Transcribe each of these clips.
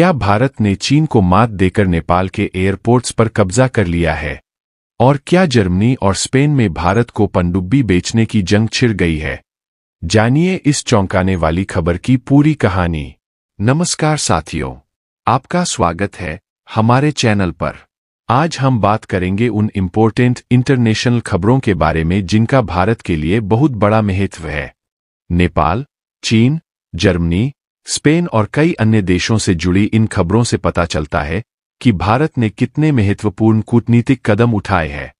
क्या भारत ने चीन को मात देकर नेपाल के एयरपोर्ट्स पर कब्जा कर लिया है और क्या जर्मनी और स्पेन में भारत को पनडुब्बी बेचने की जंग छिड़ गई है जानिए इस चौंकाने वाली खबर की पूरी कहानी नमस्कार साथियों आपका स्वागत है हमारे चैनल पर आज हम बात करेंगे उन इम्पोर्टेंट इंटरनेशनल खबरों के बारे में जिनका भारत के लिए बहुत बड़ा महत्व है नेपाल चीन जर्मनी स्पेन और कई अन्य देशों से जुड़ी इन खबरों से पता चलता है कि भारत ने कितने महत्वपूर्ण कूटनीतिक कदम उठाए हैं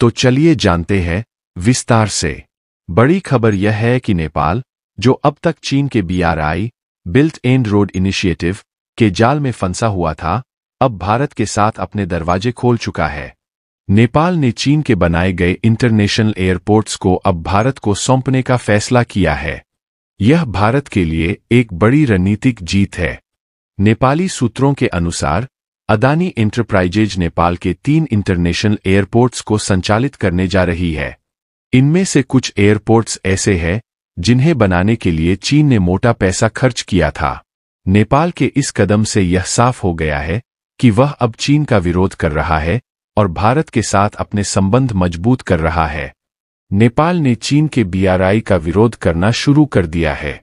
तो चलिए जानते हैं विस्तार से बड़ी खबर यह है कि नेपाल जो अब तक चीन के BRI belt and road initiative के जाल में फंसा हुआ था अब भारत के साथ अपने दरवाजे खोल चुका है नेपाल ने चीन के बनाए गए इंटरनेशनल एयरपोर्ट्स को अब भारत को सौंपने का फैसला किया है यह भारत के लिए एक बड़ी रणनीतिक जीत है नेपाली सूत्रों के अनुसार अदानी इंटरप्राइजेज नेपाल के तीन इंटरनेशनल एयरपोर्ट्स को संचालित करने जा रही है इनमें से कुछ एयरपोर्ट्स ऐसे हैं जिन्हें बनाने के लिए चीन ने मोटा पैसा खर्च किया था नेपाल के इस कदम से यह साफ हो गया है कि वह अब चीन का विरोध कर रहा है और भारत के साथ अपने संबंध मजबूत कर रहा है नेपाल ने चीन के बीआरआई का विरोध करना शुरू कर दिया है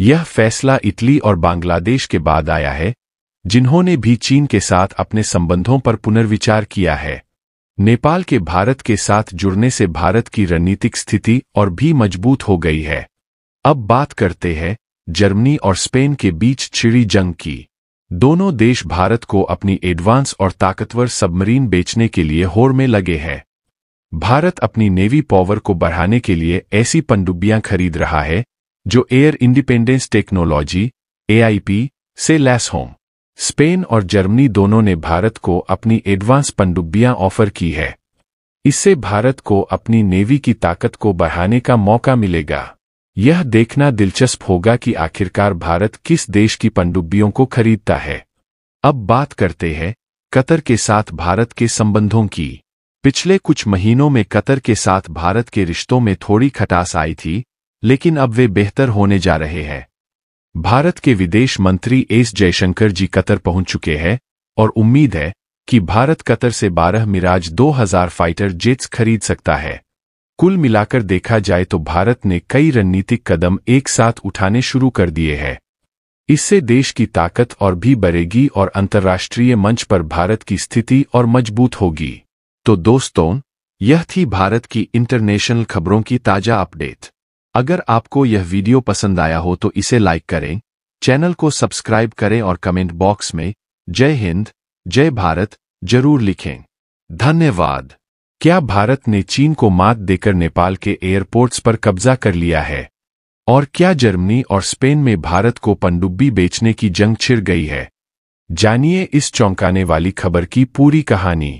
यह फैसला इटली और बांग्लादेश के बाद आया है जिन्होंने भी चीन के साथ अपने संबंधों पर पुनर्विचार किया है नेपाल के भारत के साथ जुड़ने से भारत की रणनीतिक स्थिति और भी मजबूत हो गई है अब बात करते हैं जर्मनी और स्पेन के बीच छिड़ी जंग की दोनों देश भारत को अपनी एडवांस और ताकतवर सबमरीन बेचने के लिए होड़ में लगे हैं भारत अपनी नेवी पावर को बढ़ाने के लिए ऐसी पनडुब्बियां खरीद रहा है जो एयर इंडिपेंडेंस टेक्नोलॉजी एआईपी से लैस हों स्पेन और जर्मनी दोनों ने भारत को अपनी एडवांस पनडुब्बियां ऑफर की है इससे भारत को अपनी नेवी की ताकत को बढ़ाने का मौका मिलेगा यह देखना दिलचस्प होगा कि आखिरकार भारत किस देश की पनडुब्बियों को खरीदता है अब बात करते हैं कतर के साथ भारत के संबंधों की पिछले कुछ महीनों में कतर के साथ भारत के रिश्तों में थोड़ी खटास आई थी लेकिन अब वे बेहतर होने जा रहे हैं भारत के विदेश मंत्री एस जयशंकर जी कतर पहुंच चुके हैं और उम्मीद है कि भारत कतर से 12 मिराज 2000 फाइटर जेट्स खरीद सकता है कुल मिलाकर देखा जाए तो भारत ने कई रणनीतिक कदम एक साथ उठाने शुरू कर दिए हैं इससे देश की ताकत और भी बढ़ेगी और अंतर्राष्ट्रीय मंच पर भारत की स्थिति और मजबूत होगी तो दोस्तों यह थी भारत की इंटरनेशनल खबरों की ताज़ा अपडेट अगर आपको यह वीडियो पसंद आया हो तो इसे लाइक करें चैनल को सब्सक्राइब करें और कमेंट बॉक्स में जय हिंद जय भारत जरूर लिखें धन्यवाद क्या भारत ने चीन को मात देकर नेपाल के एयरपोर्ट्स पर कब्जा कर लिया है और क्या जर्मनी और स्पेन में भारत को पनडुब्बी बेचने की जंग छिड़ गई है जानिए इस चौंकाने वाली खबर की पूरी कहानी